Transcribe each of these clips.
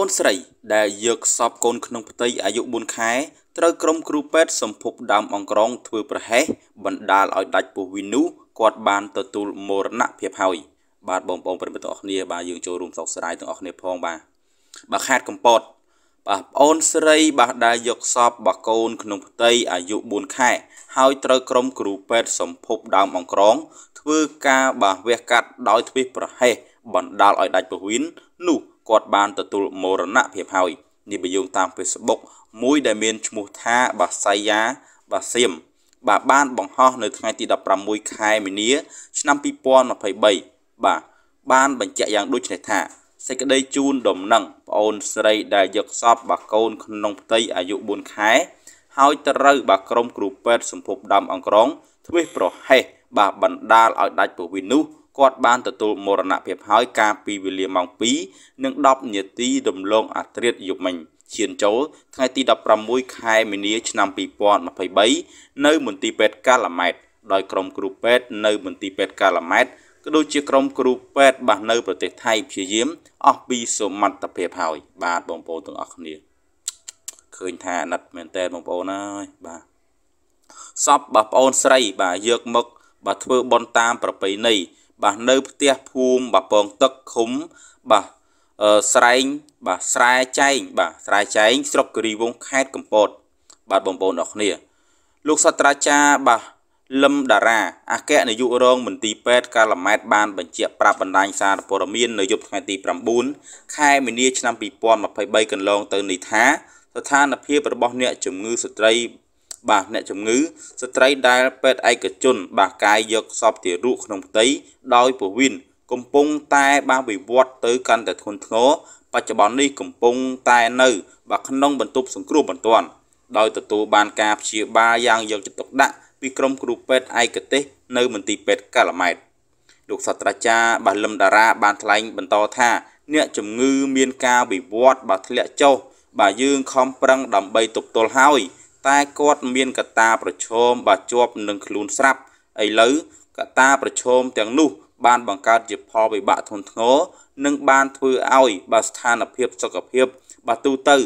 អូនស្រី ដែលយកសពកូនក្នុងផ្ទៃអាយុ4ខែត្រូវក្រុមគ្រូពេទ្យសម្ភពដើមអង្ក្រងធ្វើប្រហែសបណ្ដាលឲ្យដាច់ពោះវិនុគាត់បានទទួលមរណភាពហើយ បាទបងប្អូនប្រិយមិត្តទាំងអស់គ្នាបាទយើងចូលរួមសោកស្ដាយទាំងអស់គ្នាផងបាទបាទខាតកំពតបាទប្អូនស្រីបាទដែលយកសពបាកូនក្នុងផ្ទៃអាយុ4ខែហើយត្រូវក្រុមគ្រូពេទ្យសម្ភពដើមអង្ក្រង ធ្វើការបាទវះកាត់ដោយទ្វេសប្រហែសបណ្ដាលឲ្យដាច់ពោះវិននោះគាត់បាន ទទួលមរណភាពហើយនេះបើយោងតាម Facebook មួយដែលមានឈ្មោះថា បាសៃយ៉ាបាសៀមបាទបានបង្ហោះនៅថ្ងៃទី16ខែមីនា ឆ្នាំ2023បាទបានបញ្ជាក់យ៉ាងដូចនេះថាសេចក្តីជូនដំណឹងប្អូនស្រីដែលយកសពបាកូនក្នុងផ្ទៃអាយុ4ខែហើយត្រូវ បាក្រុមគ្រូពេទ្យសម្ភពដើមអង្ក្រងទ្វេសប្រហែសបាទបណ្ដាលឲ្យដាច់ពវិននោះគាត់បានទទួលមរណភាពហើយកាលពីវេលាម៉ោង2និង10នាទីរំលងអត្រិតយប់មិញឈានចូលថ្ងៃទី16ខែមីនា ឆ្នាំ2023នៅមន្ទីរពេទ្យកាឡាម៉ែតដោយក្រុមគ្រូពេទ្យនៅមន្ទីរពេទ្យកាឡាម៉ែតក៏ដូចជាក្រុមគ្រូពេទ្យបាទនៅប្រទេសថៃព្យាយាមអស់ពីសមត្ថភាពហើយ បាទបងប្អូនទាំងអស់គ្នាឃើញថាអាណិតមែនតើបងប្អូនអើយបាទសពបងប្អូនស្រីបាទយកមកបាទធ្វើបន់តាមប្រពៃណីបាទនៅផ្ទះភូមិបាទពងទឹកឃុំបាទស្រែងបាទស្រែចែងបាទស្រែចែងស្រុកគិរីវងខេត្តកំពតបាទបងប្អូនអរគ្នាលោកសត្រាចារ្យបាទលឹមតារាអគ្គនាយករងមន្ទីរពេទ្យកាឡាម៉ែតបានបញ្ជាក់ប្រាប់បណ្ដាញសារព័ត៌មាននៅយប់ថ្ងៃទី9ខែមីនាឆ្នាំ2023កន្លង ទៅនេះថា ស្ថានភាពរបស់អ្នកជំងឺស្ត្រីបាទអ្នកជំងឺស្ត្រីដែលពេទ្យឯកជន បាទកាយយកសពទារកក្នុងផ្ទៃដោយពវិន កំពុងតែបាទវិវត្តទៅកាន់តែធ្ងន់ធ្ងរបច្ចុប្បន្ននេះកំពុងតែនៅ បាទក្នុង បន្ទប់សង្គ្រោះបន្ទាន់ដោយទទួលបានការព្យាបាលយ៉ាងយកចិត្តទុកដាក់ ពីក្រុមគ្រូពេទ្យឯកទេសនៅមន្ទីរពេទ្យកាឡាម៉ែតលោកសាស្ត្រាចារ្យបាទលឹមតារាបានថ្លែង បន្តថាអ្នកជំងឺ មានការវិវត្តបាទធ្លាក់ចុះបាទយើងខំប្រឹងដើម្បីទប់ទល់ហើយតែគាត់មានកតាប្រឈមបាទជាប់នឹងខ្លួនស្រាប់ឥឡូវកតាប្រឈមទាំងនោះបានបង្កើតជាផលវិបាកធ្ងន់ធ្ងរនិងបានធ្វើឲ្យបាទស្ថានភាពសុខភាពបាទទូទៅ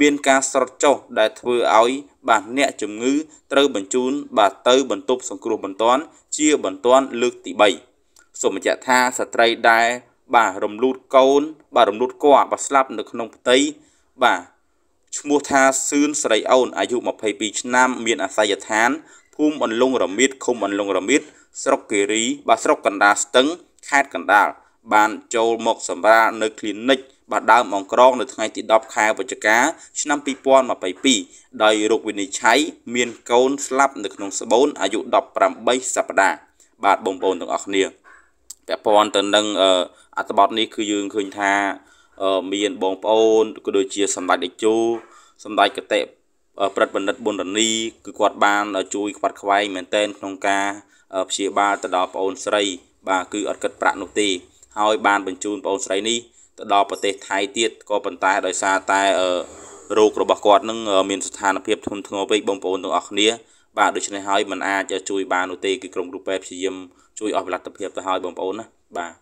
មានការស្រត់ចុះដែលធ្វើឲ្យបាទអ្នកជំងឺត្រូវបញ្ជូនបាទទៅបន្ទប់សង្គ្រោះបន្ទាន់ជាបន្ទាន់លើកទី3សូមបញ្ជាក់ថាស្ត្រីដែលបាទរំលូតកូនបាទរំលូតគាត់បាទស្លាប់នៅក្នុងផ្ទៃបាទឈ្មោះថាសឿនស្រីអូនអាយុ22ឆ្នាំ មានអាសយដ្ឋានភូមិអន្លង់រមៀតឃុំអន្លង់រមៀតស្រុកគិរីបាទស្រុកកណ្ដាលស្ទឹងខេត្តកណ្ដាលបានចូលមកសម្រាលនៅគ្លីនិកបាទដើមអង្ក្រងនៅថ្ងៃទី10ខែវិច្ឆិកា ឆ្នាំ2022ដោយរោគវិនិច្ឆ័យមានកូនស្លាប់នៅក្នុងស្បូនអាយុ18សប្តាហ៍បាទបងប្អូនទាំងអស់គ្នាពាក់ព័ន្ធទៅនឹងអត្ថបទនេះគឺយើងឃើញថាមានបងប្អូនក៏ដូចជា សម្ដេចតេជោសម្ដេចកតេប្រិទ្ធបណ្ឌិតប៊ុនរនីគឺគាត់បាន ជួយខ្វាត់ខ្វែងមែនទែនក្នុងការព្យាបាលទៅដល់ប្អូនស្រី បាទគឺអត់គិតប្រាក់នោះទេហើយបានបញ្ជូនប្អូនស្រីនេះទៅដល់ប្រទេសថៃទៀតក៏ប៉ុន្តែដោយសារតែរោគរបស់គាត់នឹងមានស្ថានភាពធ្ងន់ធ្ងរពេកបងប្អូនទាំងអស់គ្នា បាទដូច្នេះហើយมันអាចជួយបាននោះទេគឺក្រុមគ្រូពេទ្យព្យាយាមជួយអស់ផលិតភាពទៅឲ្យបងប្អូនណាបាទ